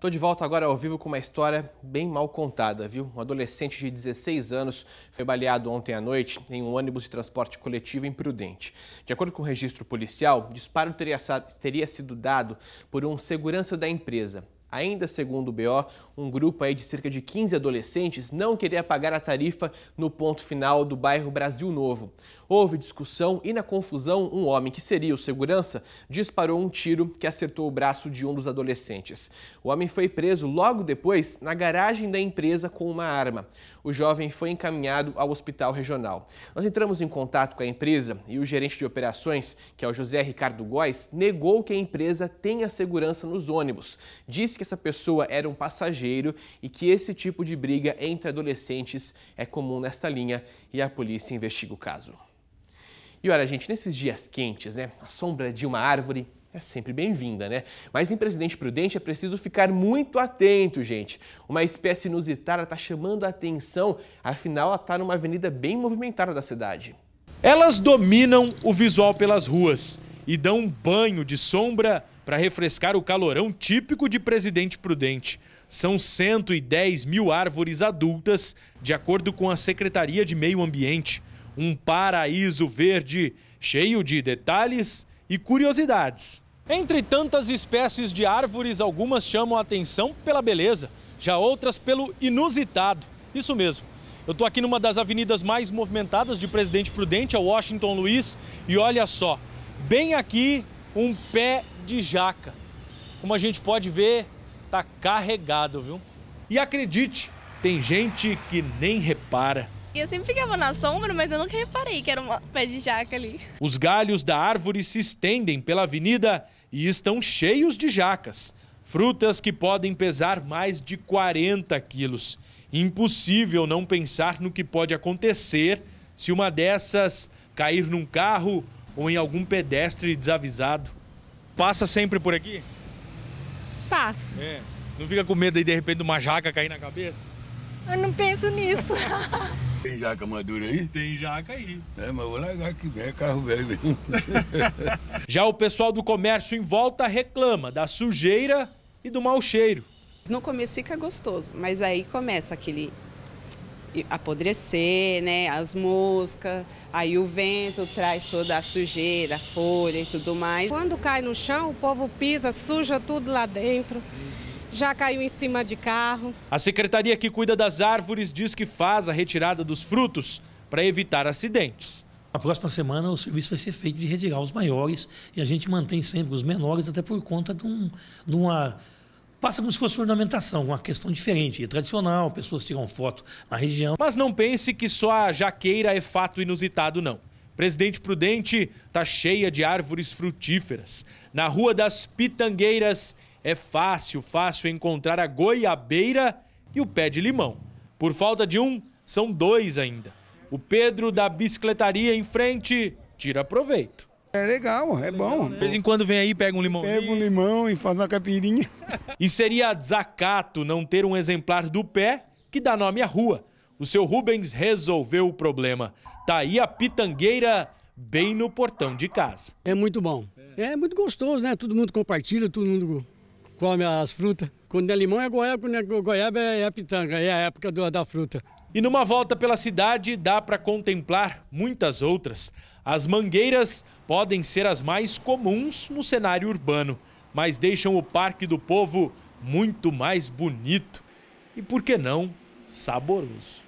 Tô de volta agora ao vivo com uma história bem mal contada, viu? Um adolescente de 16 anos foi baleado ontem à noite em um ônibus de transporte coletivo imprudente. De acordo com o registro policial, o disparo teria, teria sido dado por um segurança da empresa. Ainda segundo o BO, um grupo aí de cerca de 15 adolescentes não queria pagar a tarifa no ponto final do bairro Brasil Novo. Houve discussão e, na confusão, um homem que seria o segurança disparou um tiro que acertou o braço de um dos adolescentes. O homem foi preso logo depois na garagem da empresa com uma arma. O jovem foi encaminhado ao hospital regional. Nós entramos em contato com a empresa e o gerente de operações, que é o José Ricardo Góes, negou que a empresa tenha segurança nos ônibus. Disse que essa pessoa era um passageiro e que esse tipo de briga entre adolescentes é comum nesta linha e a polícia investiga o caso. E olha, gente, nesses dias quentes, né, a sombra de uma árvore é sempre bem-vinda, né? Mas em Presidente Prudente é preciso ficar muito atento, gente. Uma espécie inusitada está chamando a atenção, afinal ela está numa avenida bem movimentada da cidade. Elas dominam o visual pelas ruas e dão um banho de sombra para refrescar o calorão típico de Presidente Prudente. São 110 mil árvores adultas, de acordo com a Secretaria de Meio Ambiente. Um paraíso verde cheio de detalhes e curiosidades. Entre tantas espécies de árvores, algumas chamam a atenção pela beleza, já outras pelo inusitado. Isso mesmo. Eu estou aqui numa das avenidas mais movimentadas de Presidente Prudente, a é Washington Luiz, e olha só, bem aqui um pé de jaca. Como a gente pode ver, tá carregado, viu? E acredite, tem gente que nem repara. Eu sempre ficava na sombra, mas eu nunca reparei que era um pé de jaca ali. Os galhos da árvore se estendem pela avenida e estão cheios de jacas. Frutas que podem pesar mais de 40 quilos. Impossível não pensar no que pode acontecer se uma dessas cair num carro ou em algum pedestre desavisado? Passa sempre por aqui? Passo. É. Não fica com medo aí de repente uma jaca cair na cabeça? Eu não penso nisso. Tem jaca madura aí? Tem jaca aí. É, mas vou largar que vem, né? carro velho mesmo. Já o pessoal do comércio em volta reclama da sujeira e do mau cheiro. No começo fica gostoso, mas aí começa aquele apodrecer, né? As moscas, aí o vento traz toda a sujeira, a folha e tudo mais. Quando cai no chão, o povo pisa, suja tudo lá dentro. Já caiu em cima de carro. A secretaria que cuida das árvores diz que faz a retirada dos frutos para evitar acidentes. Na próxima semana o serviço vai ser feito de retirar os maiores e a gente mantém sempre os menores, até por conta de, um, de uma passa como se fosse ornamentação, uma questão diferente e tradicional, pessoas tiram foto na região. Mas não pense que só a jaqueira é fato inusitado, não. Presidente Prudente tá cheia de árvores frutíferas. Na Rua das Pitangueiras é fácil, fácil encontrar a goiabeira e o pé de limão. Por falta de um, são dois ainda. O Pedro da bicicletaria em frente tira proveito. É legal, é bom. Né? De vez em quando vem aí, pega um limão. Pega um limão e faz uma capirinha. E seria desacato não ter um exemplar do pé que dá nome à rua. O seu Rubens resolveu o problema. Tá aí a pitangueira bem no portão de casa. É muito bom. É muito gostoso, né? Todo mundo compartilha, todo mundo come as frutas. Quando é limão é goiaba, quando é goiaba é a pitanga, é a época da fruta. E numa volta pela cidade dá para contemplar muitas outras. As mangueiras podem ser as mais comuns no cenário urbano, mas deixam o Parque do Povo muito mais bonito e, por que não, saboroso.